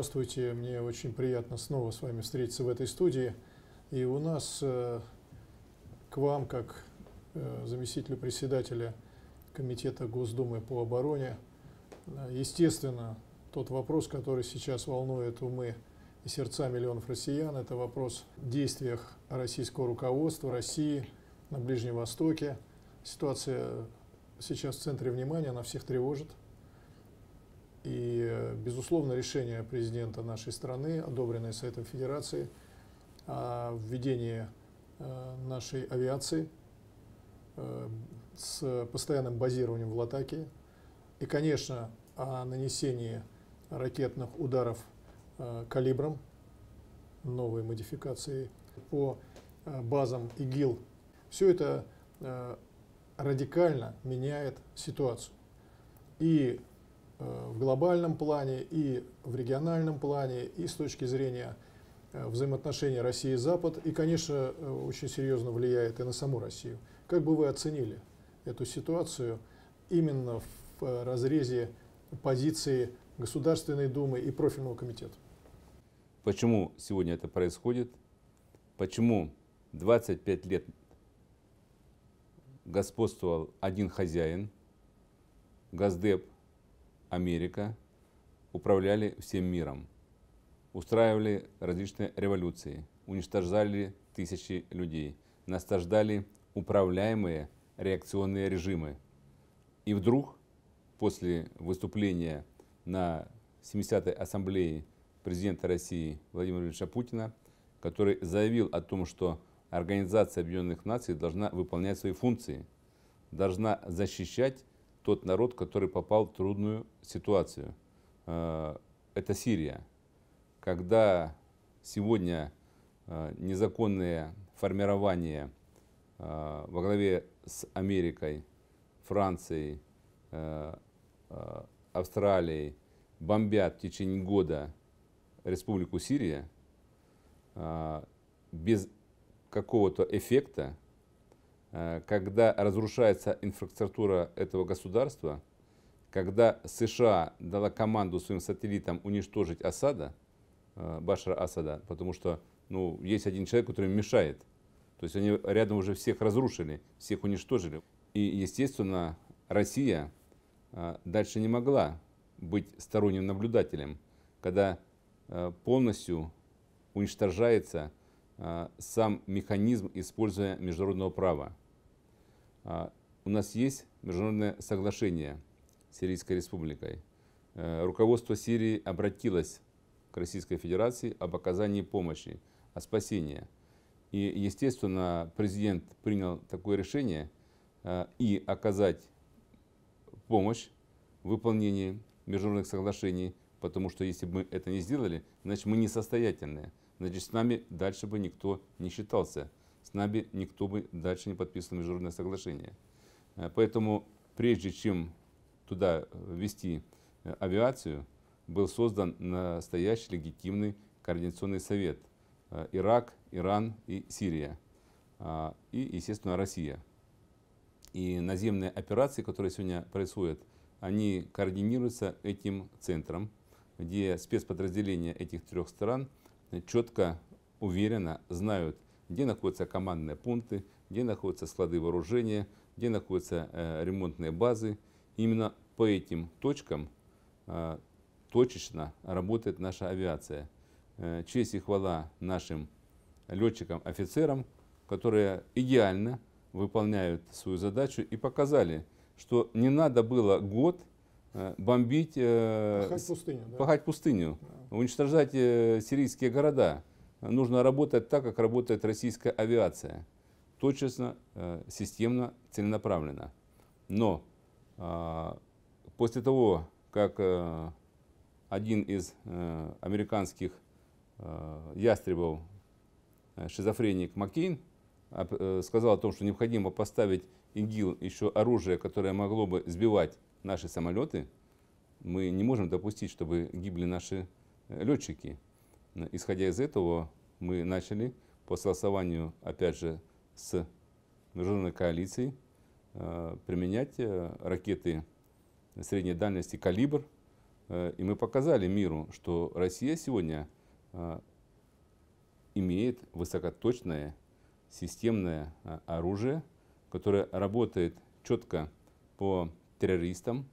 здравствуйте. Мне очень приятно снова с вами встретиться в этой студии. И у нас э, к вам, как э, заместителю председателя Комитета Госдумы по обороне, э, естественно, тот вопрос, который сейчас волнует умы и сердца миллионов россиян, это вопрос о действиях российского руководства, России на Ближнем Востоке. Ситуация сейчас в центре внимания, она всех тревожит. И, э, безусловно, решение президента нашей страны, одобренное Советом Федерации, о введении э, нашей авиации э, с постоянным базированием в Латакии. И, конечно, о нанесении ракетных ударов калибром, новой модификации по базам ИГИЛ. Все это радикально меняет ситуацию. И Э, в глобальном плане, и в региональном плане, и с точки зрения э, взаимоотношений России и Запад, и, конечно, э, очень серьезно влияет и на саму Россию. Как бы вы оценили эту ситуацию именно в разрезе позиции Государственной Думы и профильного комитета? Почему сегодня это происходит? Почему 25 лет господствовал один хозяин, Газдеп, Америка управляли всем миром, устраивали различные революции, уничтожали тысячи людей, насаждали управляемые реакционные режимы. И вдруг, после выступления на 70-й ассамблее президента России Владимира Ильича Путина, который заявил о том, что Организация Объединенных Наций должна выполнять свои функции, должна защищать тот народ, который попал в трудную ситуацию. Э, это Сирия. Когда сегодня э, незаконное формирование э, во главе с Америкой, Францией, Австралией бомбят в течение года Республику Сирия без какого-то эффекта, Э, когда разрушается инфраструктура этого государства, когда США дала команду своим сателлитам уничтожить Асада, э, Башара Асада, потому что ну, есть один человек, который им мешает. То есть они рядом уже всех разрушили, всех уничтожили. И, естественно, Россия э, дальше не могла быть сторонним наблюдателем, когда полностью уничтожается сам механизм использования международного права. А, у нас есть международное соглашение с Сирийской республикой. Э, руководство Сирии обратилось к Российской Федерации об оказании помощи, о спасении. И, естественно, президент принял такое решение э, и оказать помощь в выполнении международных соглашений, потому что если бы мы это не сделали, значит мы несостоятельные, значит с нами дальше бы никто не считался с нами никто бы дальше не подписывал международное соглашение. Э, поэтому прежде чем туда э, ввести э, авиацию, был создан настоящий легитимный координационный совет Ирак, Иран и Сирия. А, и, естественно, Россия. И наземные операции, которые сегодня происходят, они координируются этим центром, где спецподразделения этих трех стран четко, уверенно знают, где находятся командные пункты, где находятся склады вооружения, где находятся э, ремонтные базы. Именно по этим точкам э, точечно работает наша авиация. Э, честь и хвала нашим летчикам, офицерам, которые идеально выполняют свою задачу и показали, что не надо было год э, бомбить, э, пахать пустыню, да? пахать пустыню да. уничтожать э, сирийские города нужно работать так, как работает российская авиация. Точечно, э, системно, целенаправленно. Но а, после того, как э, один из э, американских ястребов, шизофреник Маккейн, сказал о том, что необходимо поставить ИГИЛ еще оружие, которое могло бы сбивать наши самолеты, мы не можем допустить, чтобы гибли наши летчики. Исходя из этого, мы начали по согласованию, опять же, с международной коалицией э, применять э, ракеты средней дальности «Калибр». Э, и мы показали миру, что Россия сегодня имеет высокоточное системное оружие, которое работает четко по террористам.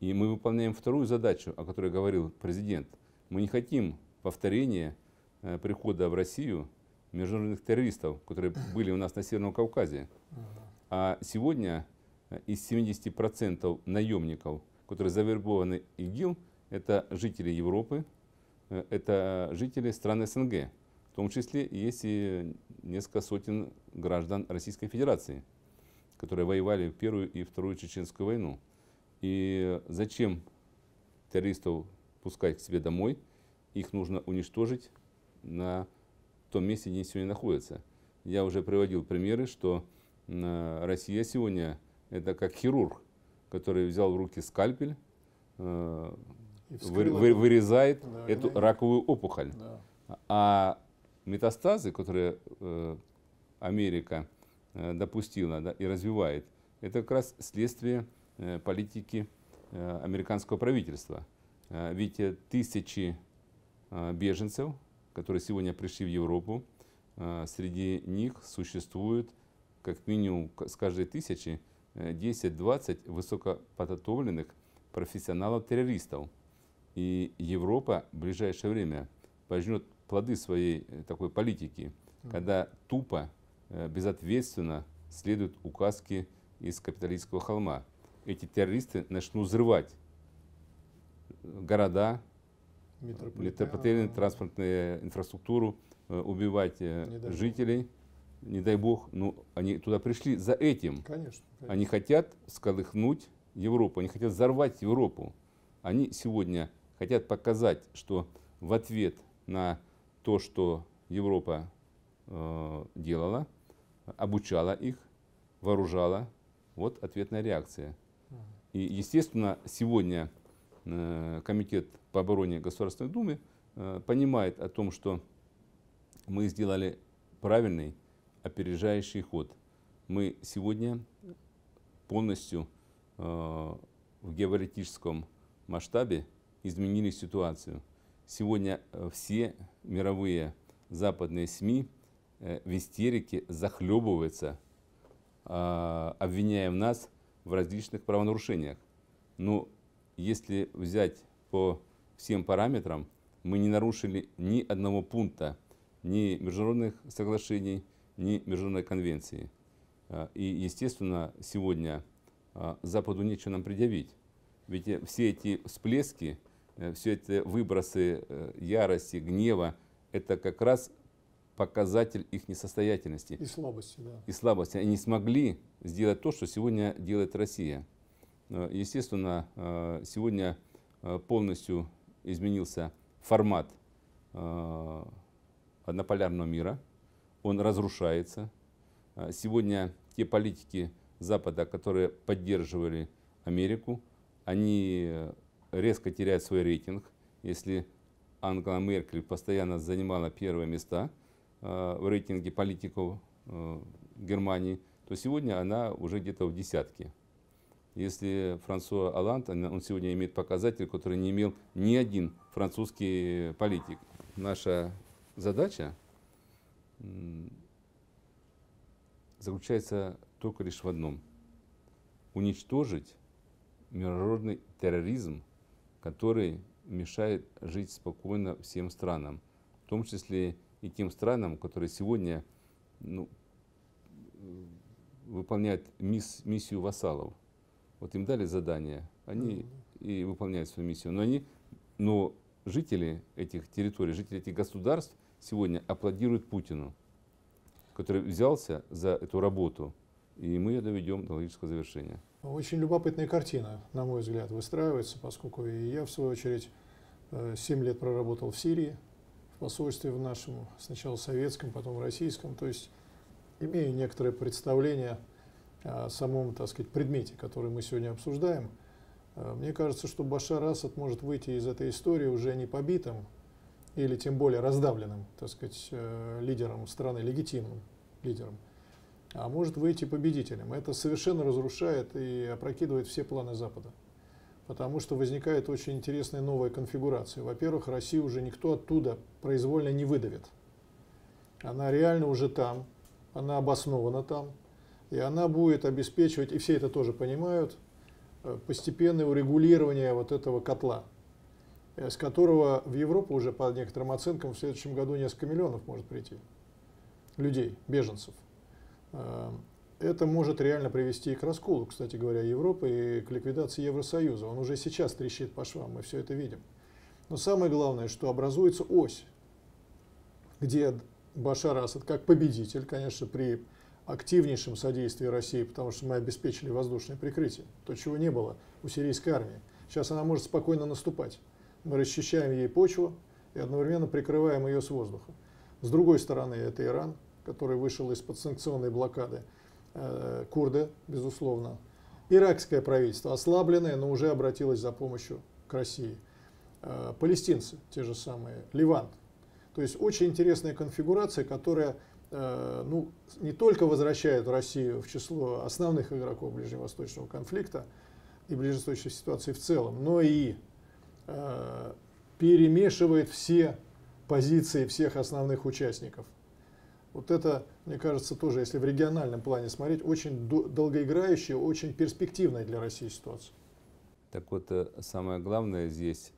И мы выполняем вторую задачу, о которой говорил президент. Мы не хотим повторение э, прихода в Россию международных террористов, которые были у нас на Северном Кавказе. А сегодня э, из 70% наемников, которые завербованы ИГИЛ, это жители Европы, э, это жители стран СНГ. В том числе есть и несколько сотен граждан Российской Федерации, которые воевали в Первую и Вторую Чеченскую войну. И зачем террористов пускать к себе домой – их нужно уничтожить на том месте, где они сегодня находятся. Я уже приводил примеры, что э, Россия сегодня это как хирург, который взял в руки скальпель, э, вы, вы, вырезает да, эту и... раковую опухоль. Да. А метастазы, которые э, Америка допустила да, и развивает, это как раз следствие политики американского правительства. Ведь тысячи Э, беженцев, которые сегодня пришли в Европу, э, среди них существует как минимум с каждой тысячи 10-20 э, высокоподготовленных профессионалов-террористов. И Европа в ближайшее время пожнет плоды своей такой политики, когда тупо, безответственно следуют указки из капиталистского холма. Эти террористы начнут взрывать города, метрополитенный транспортную э, инфраструктуру, э, убивать э, не жителей. Бог. Не дай бог, ну, они туда пришли за этим. Конечно, конечно. Они хотят сколыхнуть Европу, они хотят взорвать Европу. Они сегодня хотят показать, что в ответ на то, что Европа э, делала, обучала их, вооружала, вот ответная реакция. И, естественно, сегодня Э, Комитет по обороне Государственной Думы э, понимает о том, что мы сделали правильный опережающий ход. Мы сегодня полностью э, в геополитическом масштабе изменили ситуацию. Сегодня все мировые западные СМИ в истерике захлебываются, обвиняя нас в различных правонарушениях. Но ну, если взять по всем параметрам, мы не нарушили ни одного пункта ни международных соглашений, ни международной конвенции. А, и, естественно, сегодня а, Западу нечего нам предъявить. Ведь э, все эти всплески, э, все эти выбросы э, ярости, гнева, это как раз показатель их несостоятельности. И слабости, да. И слабости. Они не смогли сделать то, что сегодня делает Россия. Э, естественно, э, сегодня э, полностью изменился формат однополярного мира. Он разрушается. Сегодня те политики Запада, которые поддерживали Америку, они резко теряют свой рейтинг. Если Ангела Меркель постоянно занимала первые места в рейтинге политиков Германии, то сегодня она уже где-то в десятке. Если Франсуа Алланд, он сегодня имеет показатель, который не имел ни один французский политик. Наша задача заключается только лишь в одном. Уничтожить международный терроризм, который мешает жить спокойно всем странам, в том числе и тем странам, которые сегодня ну, э, выполняют мисс, миссию вассалов. Вот им дали задание, они и выполняют свою миссию. Но, они, но жители этих территорий, жители этих государств сегодня аплодируют Путину, который взялся за эту работу. И мы ее доведем до логического завершения. Очень любопытная картина, на мой взгляд, выстраивается, поскольку и я, в свою очередь, 7 э, лет проработал в Сирии, в посольстве в нашем, сначала советском, потом в российском. То есть имею некоторое представление самом, так сказать, предмете, который мы сегодня обсуждаем, э, мне кажется, что Башар Асад может выйти из этой истории уже не побитым или тем более раздавленным, так сказать, э, лидером страны, легитимным лидером, а может выйти победителем. Это совершенно разрушает и опрокидывает все планы Запада. Потому что возникает очень интересная новая конфигурация. Во-первых, Россию уже никто оттуда произвольно не выдавит. Она реально уже там, она обоснована там, и она будет обеспечивать, и все это тоже понимают, э, постепенное урегулирование вот этого котла, э, с которого в Европу уже, по некоторым оценкам, в следующем году несколько миллионов может прийти людей, беженцев. Э, это может реально привести к расколу, кстати говоря, Европы и к ликвидации Евросоюза. Он уже сейчас трещит по швам, мы все это видим. Но самое главное, что образуется ось, где Башар Асад как победитель, конечно, при активнейшем содействии России, потому что мы обеспечили воздушное прикрытие, то, чего не было у сирийской армии. Сейчас она может спокойно наступать. Мы расчищаем ей почву и одновременно прикрываем ее с воздуха. С другой стороны, это Иран, который вышел из-под санкционной блокады. Э, курды, безусловно. Иракское правительство, ослабленное, но уже обратилось за помощью к России. Э, палестинцы, те же самые. Ливан. То есть очень интересная конфигурация, которая Э, ну, не только возвращает Россию в число основных игроков ближневосточного конфликта и ближневосточной ситуации в целом, но и э, перемешивает все позиции всех основных участников. Вот это, мне кажется, тоже, если в региональном плане смотреть, очень долгоиграющая, очень перспективная для России ситуация. Так вот, э, самое главное здесь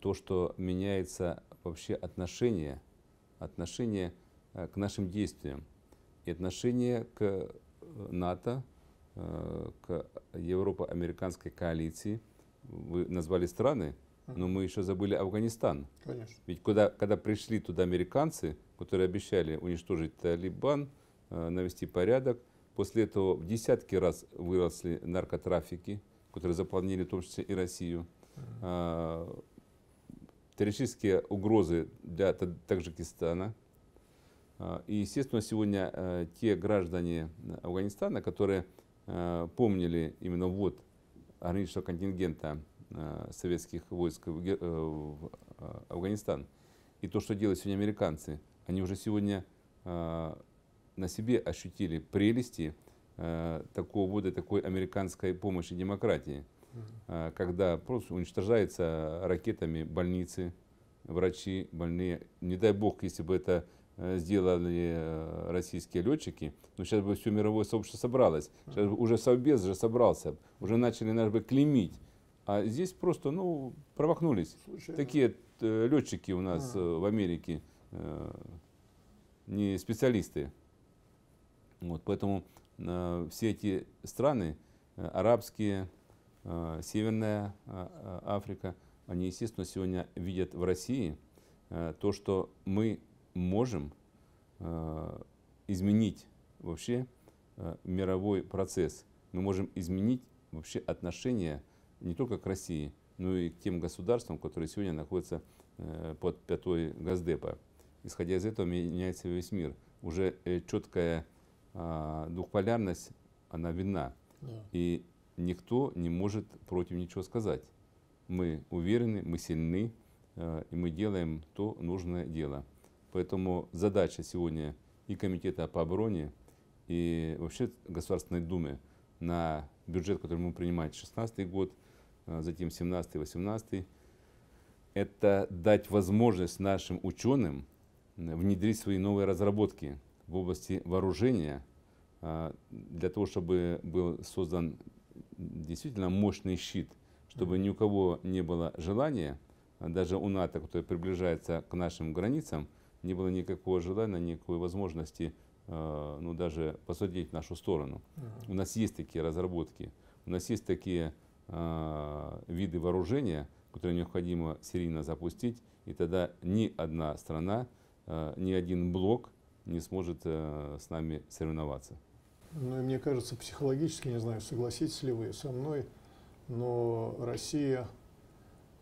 то, что меняется вообще отношение, отношение Э, к нашим действиям и отношение к э, НАТО, э, к Европо-американской коалиции. Вы назвали страны, но мы еще забыли Афганистан. Конечно. Ведь куда, когда пришли туда американцы, которые обещали уничтожить Талибан, навести порядок, после этого в десятки раз выросли наркотрафики, которые заполнили в том числе и Россию. А, террористические угрозы для Таджикистана – Э, и, естественно, сегодня э, те граждане э, Афганистана, которые помнили именно вот ограниченного контингента советских войск в Афганистан и то, что делают сегодня американцы, они уже сегодня на себе ощутили прелести такого года, такой американской помощи демократии, когда просто уничтожаются ракетами больницы, врачи, больные. Не дай бог, если бы это Э, сделали э, российские летчики, но сейчас бы все мировое сообщество собралось. Сейчас бы уже Совбез же собрался, уже начали, нас бы клеймить. А здесь просто, ну, промахнулись. Случайно. Такие э, летчики у нас а. в Америке, э, не специалисты. Вот, поэтому э, все эти страны, э, арабские, э, Северная э, Африка, они, естественно, сегодня видят в России э, то, что мы можем э, изменить вообще э, мировой процесс. Мы можем изменить вообще отношение не только к России, но и к тем государствам, которые сегодня находятся э, под пятой Газдепа. Исходя из этого меняется весь мир. Уже четкая а, двухполярность, она видна. И никто не может против ничего сказать. Мы уверены, мы сильны, и мы делаем то нужное дело. Поэтому задача сегодня и Комитета по обороне, и вообще Государственной Думы на бюджет, который мы принимаем 2016 год, а затем 17-18, это дать возможность нашим ученым внедрить свои новые разработки в области вооружения, а, для того, чтобы был создан действительно мощный щит, чтобы ни у кого не было желания, даже у НАТО, которое приближается к нашим границам, не было никакого желания, никакой возможности э, ну, даже посудить в нашу сторону. У нас есть такие разработки, у нас есть такие э, виды вооружения, которые необходимо серийно запустить, и тогда ни одна страна, э, ни один блок не сможет с нами соревноваться. Ну, и мне кажется, психологически, не знаю, согласитесь ли вы со мной, но Россия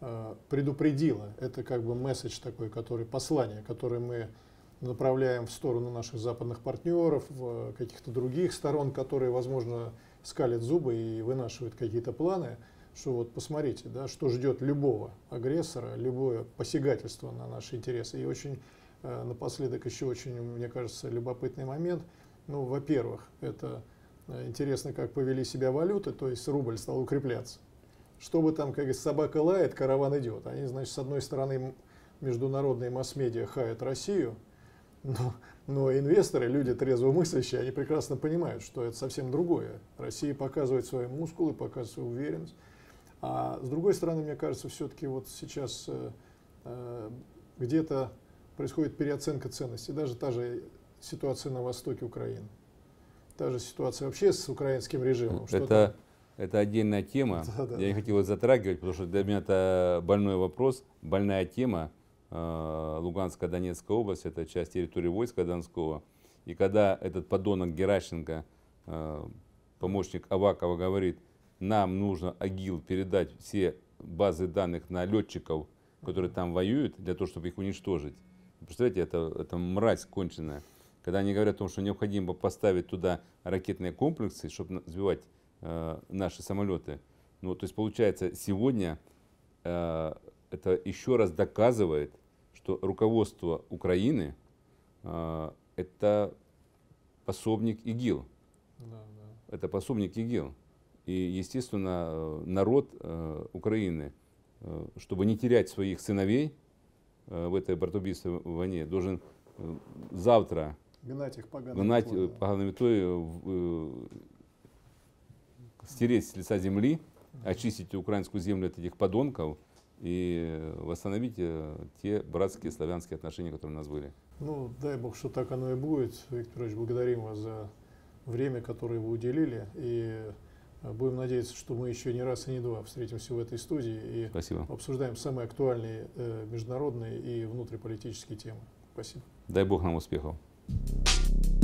Э, предупредила. Это как бы месседж такой, который, послание, которое мы направляем в сторону наших западных партнеров, в э, каких-то других сторон, которые, возможно, скалят зубы и вынашивают какие-то планы, что вот посмотрите, да, что ждет любого агрессора, любое посягательство на наши интересы. И очень э, напоследок еще очень, мне кажется, любопытный момент. Ну, во-первых, это интересно, как повели себя валюты, то есть рубль стал укрепляться чтобы там, как говорится, собака лает, караван идет. Они, значит, с одной стороны, международные масс-медиа хаят Россию, но, но инвесторы, люди трезвомыслящие, они прекрасно понимают, что это совсем другое. Россия показывает свои мускулы, показывает свою уверенность. А с другой стороны, мне кажется, все-таки вот сейчас э, э, где-то происходит переоценка ценностей. Даже та же ситуация на востоке Украины. Та же ситуация вообще с украинским режимом. Это это отдельная тема. Да, да. Я не хотел ее затрагивать, потому что для меня это больной вопрос, больная тема. Э, Луганская, Донецкая область, это часть территории войска Донского. И когда этот подонок Геращенко, э, помощник Авакова, говорит, нам нужно АГИЛ передать все базы данных на летчиков, которые там воюют, для того, чтобы их уничтожить. Представляете, это, это мразь конченая. Когда они говорят о том, что необходимо поставить туда ракетные комплексы, чтобы сбивать э, наши самолеты. Ну, то есть получается, сегодня э, это еще раз доказывает, что руководство Украины э, это пособник ИГИЛ. Да, да. Это пособник ИГИЛ. И, естественно, э, народ э, Украины, э, чтобы не терять своих сыновей э, в этой братубийской войне, должен э, завтра гнать их поганой гнать метлой, да. поганой стереть с лица земли, очистить украинскую землю от этих подонков и восстановить э, те братские славянские отношения, которые у нас были. Ну, дай бог, что так оно и будет. Виктор Ильич, благодарим вас за время, которое вы уделили. И э, будем надеяться, что мы еще не раз и не два встретимся в этой студии и Спасибо. обсуждаем самые актуальные э, международные и внутриполитические темы. Спасибо. Дай бог нам успехов. Thank you